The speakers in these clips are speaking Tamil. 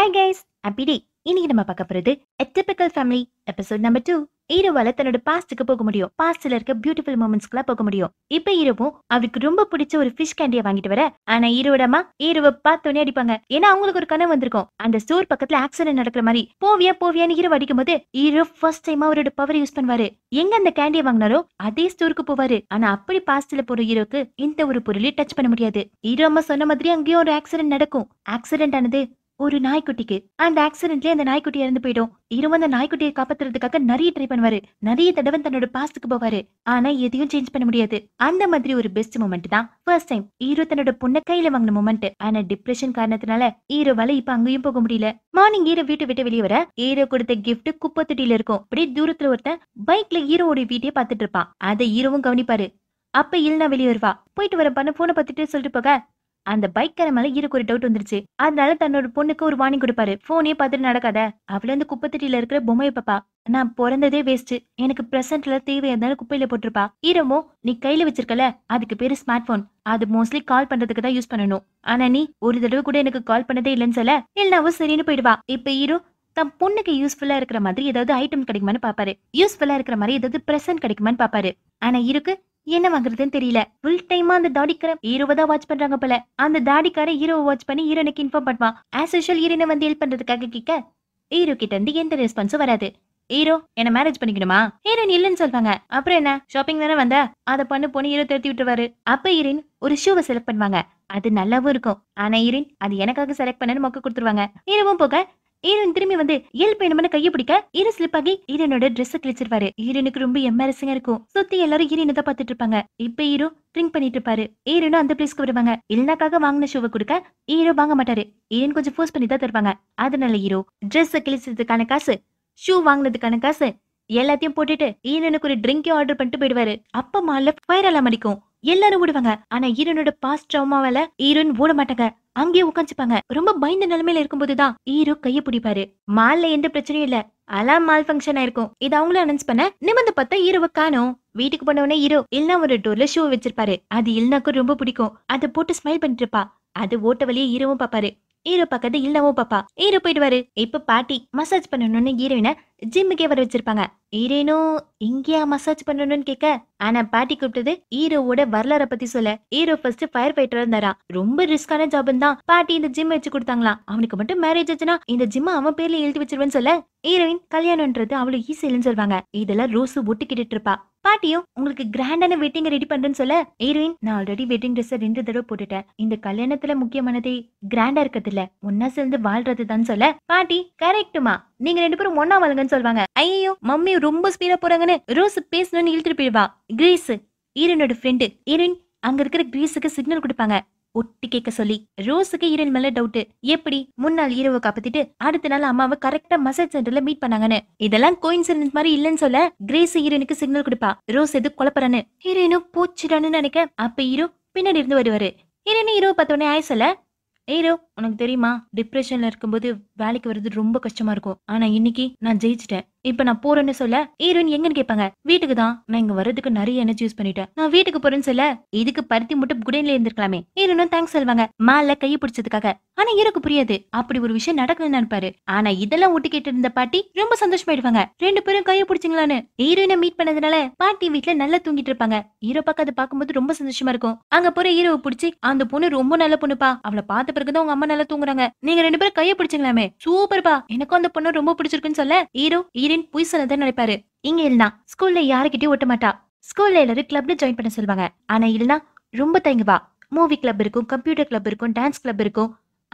ஐ கைஸ் அப்பிடி இன்னைக்கு நம்ம பார்க்க போறது typical family episode number two ஹீரோவால தன்னோட பாஸ்ட்டுக்கு போக முடியும் பாஸ்ட்ல இருக்க பியூட்டிஃபுல் மூமெண்ட்ஸ்க்குலாம் போக முடியும் இப்ப ஹீரோவும் அவருக்கு ரொம்ப பிடிச்ச ஒரு ஃபிஷ் கேண்டியை வாங்கிட்டு வர ஆனா ஹீரோட இரவு பார்த்தோன்னே அடிப்பாங்க ஏன்னா அவங்களுக்கு ஒரு கனவு வந்திருக்கும் அந்த ஸ்டோர் பக்கத்துல ஆக்சிடென்ட் நடக்கிற மாதிரி போவியா போவியான்னு ஹீரோ அடிக்கும் போது இரவு ஃபர்ஸ்ட் டைம் அவரோட பவர் யூஸ் பண்ணுவாரு எங்க அந்த கேண்டியை வாங்கினாரோ அதே ஸ்டோருக்கு போவாரு ஆனா அப்படி பாஸ்ட்ல போற ஹீரோக்கு இந்த ஒரு பொருளையும் டச் பண்ண முடியாது ஹீரோ அம்மா சொன்ன மாதிரி அங்கேயும் ஒரு ஆக்சிடென்ட் நடக்கும் ஆக்சிடென்ட் ஆனது ஒரு நாய்க்குட்டிக்கு அந்த ஆக்சிடென்ட்லயே அந்த நாய்க்குட்டி இறந்து போயிடும் இரவு அந்த நாய்க்குட்டியை காப்பாத்துறதுக்காக நிறைய ட்ரை பண்ணுவாரு நிறைய தடவை தன்னோட பாஸ்துக்கு போவாரு ஆனா எதையும் சேஞ்ச் பண்ண முடியாது அந்த மாதிரி ஒரு பெஸ்ட் மூமெண்ட் தான் ஃபர்ஸ்ட் டைம் ஈரோ தன்னோட பொண்ணை கையில வாங்கின மூமெண்ட் ஆனா டிப்ரெஷன் காரணத்தினால வலை இப்ப அங்கேயும் போக முடியல மார்னிங் ஈரோ வீட்டை விட்டு வெளியே வர ஈரோ கொடுத்த கிஃப்ட் குப்பை தொட்டியில இருக்கும் அப்படியே தூரத்துல ஒருத்தன் பைக்ல ஹீரோவோட வீட்டையே பாத்துட்டு இருப்பான் அதை ஈரோவும் கவனிப்பாரு அப்ப இல்லைன்னா வெளியே வருவா போயிட்டு பண்ண போனை பார்த்துட்டு சொல்லிட்டு போக அந்த பைக்கரை மேல இருக்கு ஒரு டவுட் வந்துருச்சு அதனால தன்னோட பொண்ணுக்கு ஒரு வாணி கொடுப்பாரு போனே பார்த்துட்டு நடக்காத அவள அந்த குப்பத்தட்டியில இருக்கிற பொம்மையை பாப்பா நான் பிறந்ததே வேஸ்ட் எனக்கு பிரசன்ட்ல தேவையா இருந்தாலும் குப்பையில போட்டிருப்பா ஈரமோ நீ கையில வச்சிருக்கல அதுக்கு பேரு ஸ்மார்ட் போன் அது மோஸ்ட்லி கால் பண்றதுக்கு தான் யூஸ் பண்ணணும் ஆனா நீ ஒரு தடவை கூட எனக்கு கால் பண்ணதே இல்லைன்னு சொல்ல எல்லாவும் சரின்னு போயிடுவா இப்ப ஈரோ தன் பொண்ணுக்கு யூஸ்ஃபுல்லா இருக்கிற மாதிரி ஏதாவது ஐட்டம் கிடைக்குமான்னு பாப்பாரு யூஸ்ஃபுல்லா இருக்கிற மாதிரி ஏதாவது பிரசன்ட் கிடைக்குமான்னு பாப்பாரு ஆனா இருக்கு என்ன வாங்குறதுன்னு தெரியல ஃபுல் டைமா அந்த தாடிக்கார ஹீரோவை வாட்ச் பண்றாங்க போல அந்த தாடிக்கார ஹீரோவை வாட்ச் பண்ணி ஹீரோனுக்கு இன்ஃபார்ம் பண்ணுவான் ஆஸ் யூஷுவல் ஹீரோனை வந்து ஹெல்ப் பண்றதுக்காக கேட்க ஹீரோ கிட்ட இருந்து எந்த ரெஸ்பான்ஸும் வராது ஹீரோ என்ன மேரேஜ் பண்ணிக்கணுமா ஹீரோன் இல்லைன்னு சொல்வாங்க அப்புறம் என்ன ஷாப்பிங் தானே வந்த அதை பண்ணு போன ஹீரோ திருத்தி விட்டுருவாரு அப்ப ஹீரோயின் ஒரு ஷூவை செலக்ட் பண்ணுவாங்க அது நல்லாவும் இருக்கும் ஆனா ஹீரோயின் அது எனக்காக செலக்ட் பண்ணனு மொக்க கொடுத்துருவாங்க ஹீரோவும் போக ஈரன் திரும்பி வந்து எல் பயணமான கையை பிடிக்க ஈரன் ஸ்லிப் ஆகி ஈரனோட ட்ரெஸ் கிழிச்சிருவாரு ஈரனுக்கு ரொம்ப எம்மரசிங்க இருக்கும் சுத்தி எல்லாரும் ஈரனை தான் பாத்துட்டு இருப்பாங்க இப்ப ஈரோ ட்ரிங்க் பண்ணிட்டு இருப்பாரு ஈரனும் அந்த பிளேஸ்க்கு வருவாங்க இல்லனாக்காக வாங்கின ஷூவை கொடுக்க ஈரோ வாங்க மாட்டாரு ஈரன் கொஞ்சம் ஃபோர்ஸ் பண்ணி தான் தருவாங்க அதனால ஈரோ ட்ரெஸ் கிழிச்சதுக்கான காசு ஷூ வாங்கினதுக்கான காசு எல்லாத்தையும் போட்டுட்டு ஈரனுக்கு ஒரு ட்ரிங்கே ஆர்டர் பண்ணிட்டு போயிடுவாரு அப்ப மால ஃபயர் அலாம் அடிக்கும் எல்லாரும் ஓடுவாங்க ஆனா ஹீரோனோட பாஸ்ட் ட்ராமாவால ஹீரோயின் ஓட மாட்டாங்க அங்கேயே உட்காந்துப்பாங்க ரொம்ப பயந்த நிலைமையில இருக்கும்போதுதான் ஹீரோ கையை பிடிப்பாரு மால்ல எந்த பிரச்சனையும் இல்ல அலாம் மால் ஃபங்க்ஷன் ஆயிருக்கும் இது அவங்களும் அனௌன்ஸ் பண்ண நிமிந்து பார்த்தா ஹீரோவை காணும் வீட்டுக்கு போனவனே ஹீரோ இல்லனா ஒரு டோர்ல ஷூ வச்சிருப்பாரு அது இல்லனாக்கும் ரொம்ப பிடிக்கும் அதை போட்டு ஸ்மைல் பண்ணிட்டு இருப்பா அது ஓட்ட வழியே ஹீரோவும் பாப்பாரு ஹீரோ பக்கத்து இல்லவும் பாப்பா ஹீரோ போயிடுவாரு இப்ப பாட்டி மசாஜ் பண்ணணும்னு ஹீரோயினை ஜிம்முக்கே வர வச்சிருப்பாங்க ஈரேனும் இங்கேயா மசாஜ் பண்ணணும்னு கேக்க ஆனா பாட்டி கூப்பிட்டது ஹீரோவோட வரலாற பத்தி சொல்ல ஹீரோ ஃபர்ஸ்ட் ஃபயர் ஃபைட்டரா இருந்தாரா ரொம்ப ரிஸ்கான ஜாப் தான் பாட்டி இந்த ஜிம் வச்சு கொடுத்தாங்களாம் அவனுக்கு மட்டும் மேரேஜ் ஆச்சுன்னா இந்த ஜிம் அவன் பேர்ல எழுதி வச்சிருவேன்னு சொல்ல ஹீரோயின் கல்யாணம்ன்றது அவ்வளவு ஈஸி இல்லைன்னு சொல்லுவாங்க இதெல்லாம் ரோஸ் ஒட்டுக்கிட்டு இருப்பா பாட்டியும் உங்களுக்கு கிராண்டான வெட்டிங் ரெடி பண்றேன்னு சொல்ல ஹீரோயின் நான் ஆல்ரெடி வெட்டிங் ட்ரெஸ் ரெண்டு தடவை போட்டுட்டேன் இந்த கல்யாணத்துல முக்கியமானதே கிராண்டா இருக்கிறது இல்ல ஒன்னா சேர்ந்து வாழ்றதுதான் சொல்ல பாட்டி கரெக்டுமா நீங்க ரெண்டு பேரும் ஒன்னா வாழுங்க சொல்லுவாங்க ஐயோ மம்மி ரொம்ப ஸ்பீடா போறாங்கன்னு ரோஸ் பேசணும்னு இழுத்துட்டு போயிடுவா கிரீஸ் ஈரனோட ஃப்ரெண்டு ஈரன் அங்க இருக்கிற கிரீஸுக்கு சிக்னல் கொடுப்பாங்க ஒட்டி கேட்க சொல்லி ரோஸுக்கு ஈரன் மேல டவுட் எப்படி முன்னாள் ஈரவை காப்பாத்திட்டு அடுத்த நாள் அம்மாவை கரெக்டா மசாஜ் சென்டர்ல மீட் பண்ணாங்கன்னு இதெல்லாம் கோயின்சிடன்ஸ் மாதிரி இல்லன்னு சொல்ல கிரேஸ் ஈரனுக்கு சிக்னல் கொடுப்பா ரோஸ் எது குழப்பறன்னு ஹீரோயினும் பூச்சிடான்னு நினைக்க அப்ப ஈரோ பின்னாடி இருந்து வருவாரு ஹீரோனு ஹீரோ பார்த்தோன்னே ஆய் சொல்ல ஏரோ உனக்கு தெரியுமா டிப்ரெஷன்ல இருக்கும்போது வேலைக்கு வர்றது ரொம்ப கஷ்டமா இருக்கும் ஆனா இன்னைக்கு நான் ஜெயிச்சிட்டேன் இப்ப நான் போறேன்னு சொல்ல ஹீரோயின் எங்கன்னு கேப்பாங்க வீட்டுக்கு தான் நான் இங்க வர்றதுக்கு நிறைய எனர்ஜி யூஸ் பண்ணிட்டேன் நான் வீட்டுக்கு போறேன்னு சொல்ல இதுக்கு பருத்தி மட்டும் குடையில இருந்திருக்கலாமே ஹீரோனும் தேங்க்ஸ் சொல்லுவாங்க மேல கையை பிடிச்சதுக்காக ஆனா ஹீரோக்கு புரியாது அப்படி ஒரு விஷயம் நடக்குதுன்னு நினைப்பாரு ஆனா இதெல்லாம் கேட்டு இருந்த பாட்டி ரொம்ப சந்தோஷமாயிடுவாங்க ரெண்டு பேரும் கையை பிடிச்சிங்களான்னு ஹீரோயினை மீட் பண்ணதுனால பாட்டி வீட்டுல நல்லா தூங்கிட்டு இருப்பாங்க ஹீரோ பக்கம் அதை பார்க்கும்போது ரொம்ப சந்தோஷமா இருக்கும் அங்க போற ஹீரோவை பிடிச்சி அந்த பொண்ணு ரொம்ப நல்ல பொண்ணுப்பா அவளை பார்த்த பிறகுதான் உங்க அம்மா நல்லா தூங்குறாங்க நீங்க ரெண்டு பேரும் கையை பிடிச்சிங்களாமே சூப்பர்பா எனக்கும் அந்த பொண்ணு ரொம்ப பிடிச்சிருக்குன்னு சொல்ல ஹீரோ திடீர்னு பொய் சொன்னதை நினைப்பாரு இங்க இல்லனா ஸ்கூல்ல யாருக்கிட்டயும் ஒட்ட மாட்டா ஸ்கூல்ல எல்லாரும் கிளப்ல ஜாயின் பண்ண சொல்லுவாங்க ஆனா இல்லனா ரொம்ப தயங்குவா மூவி கிளப் இருக்கும் கம்ப்யூட்டர் கிளப் இருக்கும் டான்ஸ் கிளப் இருக்கும்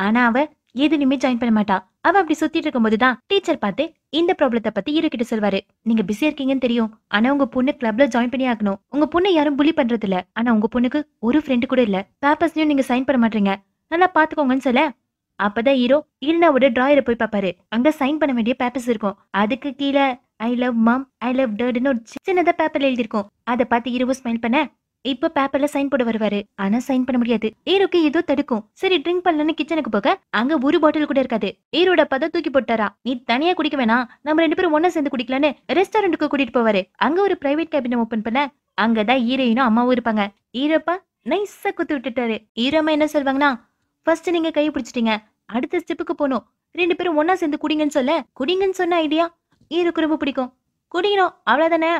ஆனா அவ எதுனுமே ஜாயின் பண்ண மாட்டா அவ அப்படி சுத்திட்டு இருக்கும்போது தான் டீச்சர் பார்த்து இந்த ப்ராப்ளத்தை பத்தி இருக்கிட்டு சொல்வாரு நீங்க பிஸி இருக்கீங்கன்னு தெரியும் ஆனா உங்க பொண்ணு கிளப்ல ஜாயின் பண்ணி ஆகணும் உங்க பொண்ணு யாரும் புலி பண்றது இல்ல ஆனா உங்க பொண்ணுக்கு ஒரு ஃப்ரெண்டு கூட இல்ல பேப்பர்ஸ்லயும் நீங்க சைன் பண்ண மாட்டீங்க நல்லா பாத்துக்கோங்கன்னு சொல்ல அப்பதான் ஹீரோ இருனாவோட டிராயரை போய் பார்ப்பாரு அங்க சைன் பண்ண வேண்டிய பேப்பர்ஸ் இருக்கும் அதுக்கு கீழே I love mum I love டர்டுன்னு ஒரு சின்னதா பேப்பர்ல எழுதிருக்கும் அதை பார்த்து ஹீரோவை ஸ்மைல் பண்ண இப்ப பேப்பர்ல சைன் போட வருவாரு ஆனா சைன் பண்ண முடியாது ஈரோக்கு ஏதோ தடுக்கும் சரி ட்ரிங்க் பண்ணலன்னு கிச்சனுக்கு போக அங்க ஒரு பாட்டில் கூட இருக்காது ஹீரோட பதம் தூக்கி போட்டாரா நீ தனியா குடிக்க வேணாம் நம்ம ரெண்டு பேரும் ஒன்னா சேர்ந்து குடிக்கலான்னு ரெஸ்டாரண்ட்டுக்கு கூட்டிட்டு போவாரு அங்க ஒரு பிரைவேட் கேபினை ஓபன் பண்ண அங்கதான் ஹீரோயினும் அம்மாவும் இருப்பாங்க ஹீரோப்பா நைஸா குத்து விட்டுட்டாரு அம்மா என்ன சொல்வாங்கன்னா ஃபர்ஸ்ட் நீங்க கை பிடிச்சிட்டீங்க அடுத்த ஸ்டெப்புக்கு போனோம் ரெண்டு பேரும் ஒன்னா சேர்ந்து குடிங்கன்னு சொல்ல குடிங்கன்னு சொன்ன ஐடியா ஈருக்கு ரொம்ப பிடிக்கும் குடிக்கணும் அவ்வளவுதானே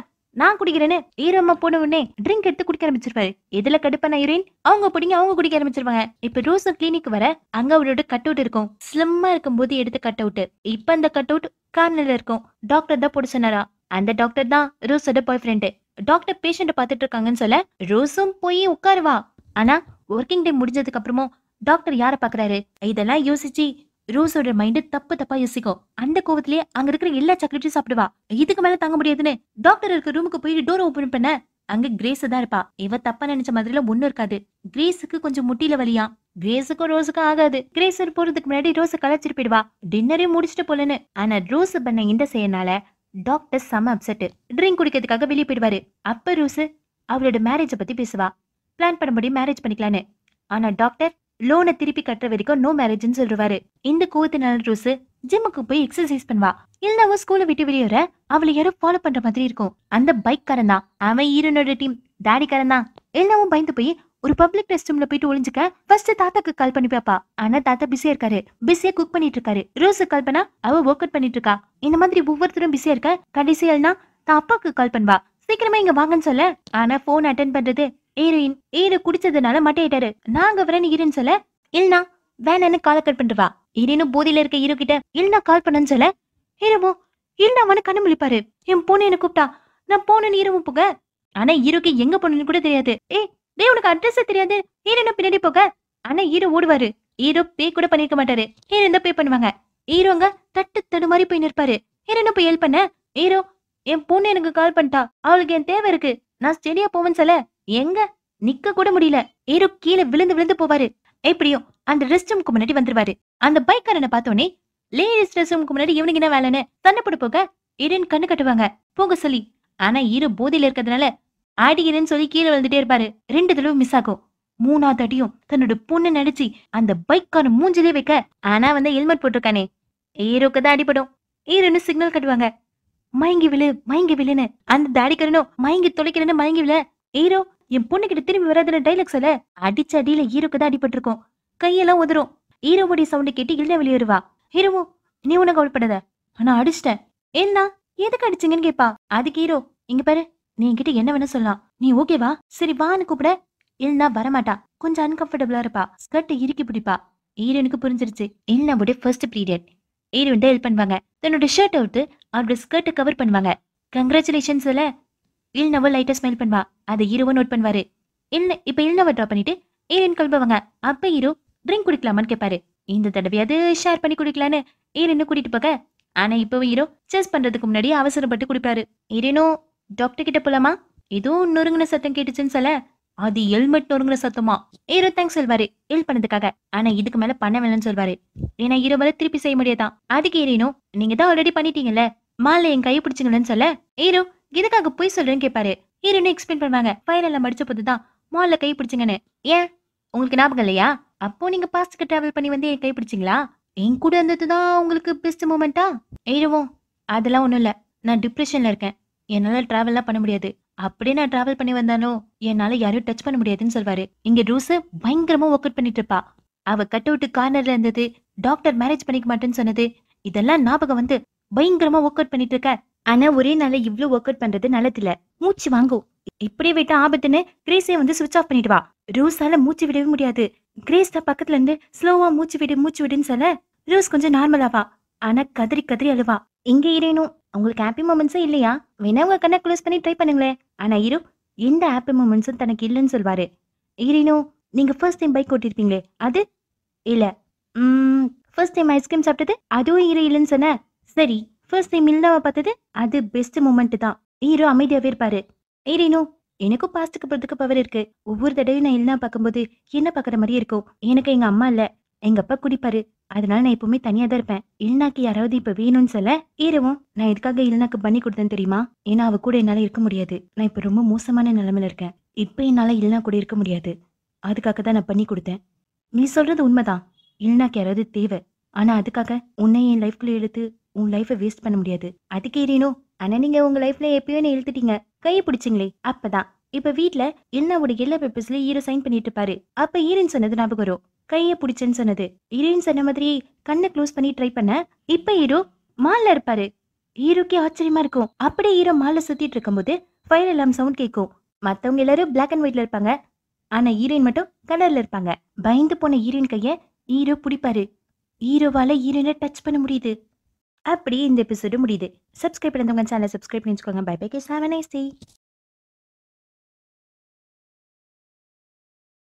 நான் குடிக்கிறேன்னு ஈரம்மா போன உடனே ட்ரிங்க் எடுத்து குடிக்க ஆரம்பிச்சிருப்பாரு எதுல கடுப்பான யூரின் அவங்க பிடிங்க அவங்க குடிக்க ஆரம்பிச்சிருவாங்க இப்ப ரோசம் கிளினிக் வர அங்க அவரோட கட் அவுட் இருக்கும் ஸ்லிம்மா இருக்கும் போது எடுத்து கட் அவுட் இப்ப அந்த கட் அவுட் கார்னர்ல இருக்கும் டாக்டர் தான் போட சொன்னாரா அந்த டாக்டர் தான் ரோஸோட பாய் ஃப்ரெண்டு டாக்டர் பேஷண்ட்டை பாத்துட்டு இருக்காங்கன்னு சொல்ல ரோஸும் போய் உட்காருவா ஆனா ஒர்க்கிங் டே முடிஞ்சதுக்கு அப்புறமும் டாக்டர் யாரை பாக்குறாரு இதெல்லாம் யோசிச்சு ரோஸோட மைண்ட் தப்பு தப்பா யோசிக்கும் அந்த கோவத்திலே அங்க இருக்கிற எல்லா சாக்லேட்டையும் சாப்பிடுவா இதுக்கு மேல தாங்க முடியாதுன்னு டாக்டர் இருக்க ரூமுக்கு போய் டோர் ஓபன் பண்ண அங்க கிரேஸ் தான் இருப்பா இவ தப்பா நினைச்ச மாதிரில ஒண்ணு இருக்காது கிரேஸுக்கு கொஞ்சம் முட்டியில வலியா கிரேஸுக்கும் ரோஸுக்கும் ஆகாது கிரேஸர் போறதுக்கு முன்னாடி ரோஸ் கலைச்சிட்டு போயிடுவா டின்னரே முடிச்சுட்டு போலன்னு ஆனா ரோஸ் பண்ண இந்த செய்யனால டாக்டர் செம அப்செட் ட்ரிங்க் குடிக்கிறதுக்காக வெளியே போயிடுவாரு அப்ப ரோஸ் அவளோட மேரேஜை பத்தி பேசுவா பிளான் முடியும் மேரேஜ் பண்ணிக்கலான்னு ஆனா டாக்டர் லோனை திருப்பி கட்டுற வரைக்கும் நோ மேரேஜ்னு சொல்லுவாரு இந்த கோவத்தினால ரூசு ஜிம்முக்கு போய் எக்ஸசைஸ் பண்ணுவா இல்ல அவ ஸ்கூல விட்டு வெளியேற அவளை யாரோ ஃபாலோ பண்ற மாதிரி இருக்கும் அந்த பைக்காரன் தான் அவன் ஈரனோட டீம் டேடிக்காரன் தான் எல்லாவும் பயந்து போய் ஒரு பப்ளிக் ரெஸ்ட் ரூம்ல போயிட்டு ஒளிஞ்சுக்க ஃபர்ஸ்ட் தாத்தாக்கு கால் பண்ணி பாப்பா ஆனா தாத்தா பிஸியா இருக்காரு பிஸியா குக் பண்ணிட்டு இருக்காரு ரோஸ் கால் பண்ணா அவ ஒர்க் அவுட் பண்ணிட்டு இருக்கா இந்த மாதிரி ஒவ்வொருத்தரும் பிஸியா இருக்க கடைசியல்னா தான் அப்பாக்கு கால் பண்ணுவா சீக்கிரமா இங்க வாங்கன்னு சொல்ல ஆனா போன் அட்டன் பண்றது ஹீரோயின் ஹீரோ குடிச்சதுனால மட்டையிட்டாரு நாங்க வரேன் இருன்னு சொல்ல இல்லனா வேணான்னு காலை கட் பண்ணிட்டு வா ஹீரோனும் போதையில இருக்க ஹீரோ கிட்ட இல்லனா கால் பண்ணன்னு சொல்ல ஹீரோமோ இல்லனா அவனு கண்ணு முழிப்பாரு என் பொண்ணு என்ன கூப்பிட்டா நான் போனேன்னு ஹீரோவும் போக ஆனா ஹீரோக்கு எங்க போனேன்னு கூட தெரியாது ஏ டே உனக்கு அட்ரஸ் தெரியாது ஹீரோன பின்னாடி போக ஆனா ஈரோ ஓடுவாரு ஈரோ பே கூட பண்ணிருக்க மாட்டாரு ஹீரோ தான் பே பண்ணுவாங்க ஹீரோங்க தட்டு தடு மாதிரி போய் நிற்பாரு ஹீரோ என்ன போய் ஹெல்ப் பண்ண ஹீரோ என் பொண்ணு எனக்கு கால் பண்ணிட்டா அவளுக்கு என் தேவை இருக்கு நான் ஸ்டெடியா போவேன்னு சொல்ல எங்க நிக்க கூட முடியல ஏரோ கீழே விழுந்து விழுந்து போவாரு எப்படியும் அந்த ரெஸ்ட் ரூம்க்கு முன்னாடி வந்துருவாரு அந்த பைக்காரனை பார்த்தோன்னே லேடிஸ் ரெஸ்ட் ரூம்க்கு முன்னாடி இவனுக்கு என்ன வேலைன்னு சண்டை போக இருன்னு கண்ணு கட்டுவாங்க போக சொல்லி ஆனா இரு போதையில இருக்கிறதுனால அடிக்கிறேன்னு சொல்லி கீழே விழுந்துட்டே இருப்பாரு ரெண்டு தடவை மிஸ் ஆகும் மூணாவது அடியும் தன்னோட பொண்ணு நடிச்சு அந்த பைக்கான மூஞ்சிலே வைக்க ஆனா வந்து ஹெல்மெட் போட்டிருக்கானே ஏரோக்கு தான் அடிபடும் ஏரோன்னு சிக்னல் கட்டுவாங்க மயங்கி விழு மயங்கி விழுன்னு அந்த தாடிக்காரனும் மயங்கி தொலைக்கிறேன்னு மயங்கி விழ ஏரோ என் பொண்ணுகிட்ட திரும்பி வராதுன்னு டைலாக் சொல்ல அடிச்ச அடியில ஈரோக்கு தான் அடிபட்டு இருக்கும் கையெல்லாம் உதறும் ஹீரோவோட சவுண்ட் கேட்டு இல்லை வெளியே வருவா ஹீரோவோ நீ உனக்கு அவள்படத ஆனா அடிச்சிட்டேன் என்ன எதுக்கு அடிச்சிங்கன்னு கேப்பா அதுக்கு ஹீரோ இங்க பாரு நீ என்கிட்ட என்ன வேணா சொல்லலாம் நீ ஓகேவா சரி வான்னு கூப்பிட இல்லைன்னா வரமாட்டா கொஞ்சம் அன்கம்ஃபர்டபுளா இருப்பா ஸ்கர்ட் இறுக்கி பிடிப்பா ஹீரோனுக்கு புரிஞ்சிருச்சு உடைய ஃபர்ஸ்ட் பீரியட் ஹீரோன் ஹெல்ப் பண்ணுவாங்க தன்னோட ஷர்ட் அவுட்டு அவரோட ஸ்கர்ட்டை கவர் பண்ணுவாங்க கங்க்ராச்சுலேஷன்ஸ் சொல்ல இல்னவோ லைட்டா ஸ்மைல் பண்ணுவா அது ஹீரோவை நோட் பண்ணுவாரு இல்லை இப்போ இல்னவ ட்ரா பண்ணிட்டு ஈரன் கிளம்புவாங்க அப்போ ஹீரோ ட்ரிங்க் குடிக்கலாமான்னு கேட்பாரு இந்த தடவையாவது ஷேர் பண்ணி குடிக்கலான்னு ஈரன்னு கூட்டிட்டு போக ஆனா இப்போ ஹீரோ செஸ் பண்றதுக்கு முன்னாடி அவசரப்பட்டு குடிப்பாரு ஈரனும் டாக்டர் கிட்ட போலாமா ஏதோ நொறுங்கின சத்தம் கேட்டுச்சுன்னு சொல்ல அது ஹெல்மெட் நொறுங்கின சத்தமா ஹீரோ தேங்க்ஸ் சொல்வாரு ஹெல்ப் பண்ணதுக்காக ஆனா இதுக்கு மேல பண்ண வேணும்னு சொல்வாரு ஏன்னா ஹீரோவால திருப்பி செய்ய முடியாதான் அதுக்கு ஏறினோ நீங்க தான் ஆல்ரெடி பண்ணிட்டீங்கல்ல மாலை என் கையை பிடிச்சிங்களேன்னு சொல்ல ஹீரோ எதுக்காக போய் சொல்றேன்னு கேப்பாரு இருந்து எக்ஸ்பிளைன் பண்ணுவாங்க ஃபைனல்ல மடிச்ச போது மால்ல கை பிடிச்சிங்கன்னு ஏன் உங்களுக்கு ஞாபகம் இல்லையா அப்போ நீங்க பாஸ்டுக்கு டிராவல் பண்ணி வந்து என் கை பிடிச்சிங்களா என் கூட இருந்தது தான் உங்களுக்கு பெஸ்ட் மூமெண்ட்டா எழுவோம் அதெல்லாம் ஒன்றும் இல்லை நான் டிப்ரெஷனில் இருக்கேன் என்னால் ட்ராவல்லாம் பண்ண முடியாது அப்படியே நான் ட்ராவல் பண்ணி வந்தானோ என்னால் யாரையும் டச் பண்ண முடியாதுன்னு சொல்வாரு இங்கே ரூஸ் பயங்கரமாக ஒர்க் அவுட் பண்ணிட்டு இருப்பா அவ கட் விட்டு கார்னர்ல இருந்தது டாக்டர் மேரேஜ் பண்ணிக்க மாட்டேன்னு சொன்னது இதெல்லாம் ஞாபகம் வந்து பயங்கரமா ஒர்க் அவுட் பண்ணிட்டு இருக்க ஆனா ஒரே நாள இவ்வளவு ஒர்க் அவுட் பண்றது நல்லதில்ல மூச்சு வாங்கும் இப்படியே விட்டு ஆபத்துன்னு கிரேஸே வந்து சுவிச் ஆஃப் பண்ணிடுவா ரோஸால மூச்சு விடவே முடியாது கிரேஸ் தான் பக்கத்துல இருந்து ஸ்லோவா மூச்சு விடு மூச்சு விடுன்னு சொல்ல ரோஸ் கொஞ்சம் நார்மலாவா ஆனா கதறி கதறி அழுவா இங்க இறையணும் உங்களுக்கு ஹாப்பி மூமெண்ட்ஸும் இல்லையா வேணா உங்க கண்ணை க்ளோஸ் பண்ணி ட்ரை பண்ணுங்களேன் ஆனா இரு எந்த ஹாப்பி மூமெண்ட்ஸும் தனக்கு இல்லைன்னு சொல்வாரு ஈரினோ நீங்க ஃபர்ஸ்ட் டைம் பைக் ஓட்டிருப்பீங்களே அது இல்ல ஃபர்ஸ்ட் டைம் ஐஸ்கிரீம் சாப்பிட்டது அதுவும் இரு இல்லைன்னு சொன்ன சரி ஃபர்ஸ்ட் நீ மில்லாவை பார்த்தது அது பெஸ்ட் மூமெண்ட் தான் ஹீரோ அமைதியாவே இருப்பாரு ஏ எனக்கும் பாஸ்ட்டுக்கு போகிறதுக்கு பவர் இருக்கு ஒவ்வொரு தடவையும் நான் எல்லாம் பார்க்கும்போது என்ன பார்க்குற மாதிரி இருக்கும் எனக்கு எங்கள் அம்மா இல்லை எங்க அப்பா குடிப்பாரு அதனால நான் எப்பவுமே தனியா தான் இருப்பேன் இல்னாக்கு யாராவது இப்ப வேணும்னு சொல்ல ஈரவும் நான் இதுக்காக இல்னாக்கு பண்ணி கொடுத்தேன்னு தெரியுமா ஏன்னா அவ கூட என்னால இருக்க முடியாது நான் இப்ப ரொம்ப மோசமான நிலமையில இருக்கேன் இப்ப என்னால இல்னா கூட இருக்க முடியாது அதுக்காக தான் நான் பண்ணி கொடுத்தேன் நீ சொல்றது உண்மைதான் இல்னாக்கு யாராவது தேவை ஆனா அதுக்காக உன்னை என் லைஃப்ல எழுத்து உன் லைஃபை வேஸ்ட் பண்ண முடியாது அதுக்கு ஏறினோ ஆனா நீங்க உங்க லைஃப்ல எப்பயோ எழுத்துட்டீங்க இழுத்துட்டீங்க கையை பிடிச்சிங்களே அப்பதான் இப்ப வீட்ல என்னோட எல்லா பேப்பர்ஸ்லயும் ஈரோ சைன் பண்ணிட்டு பாரு அப்ப ஈரன் சொன்னது ஞாபகம் வரும் கையை பிடிச்சேன்னு சொன்னது ஹீரோயின் சொன்ன மாதிரி கண்ணை க்ளோஸ் பண்ணி ட்ரை பண்ண இப்ப ஈரோ மால்ல இருப்பாரு ஈரோக்கே ஆச்சரியமா இருக்கும் அப்படியே ஈரோ மால்ல சுத்திட்டு இருக்கும்போது ஃபயர் எல்லாம் சவுண்ட் கேட்கும் மத்தவங்க எல்லாரும் பிளாக் அண்ட் ஒயிட்ல இருப்பாங்க ஆனா ஈரோன் மட்டும் கலர்ல இருப்பாங்க பயந்து போன ஹீரோயின் கைய ஈரோ பிடிப்பாரு ஈரோவால ஈரோன டச் பண்ண முடியுது அப்படி இந்த எபிசோடு முடியுது சப்ஸ்கிரைப் பண்ணுறவங்க சேனலை சப்ஸ்கிரைப் பண்ணிச்சுக்கோங்க பை பை கே ஹாவ்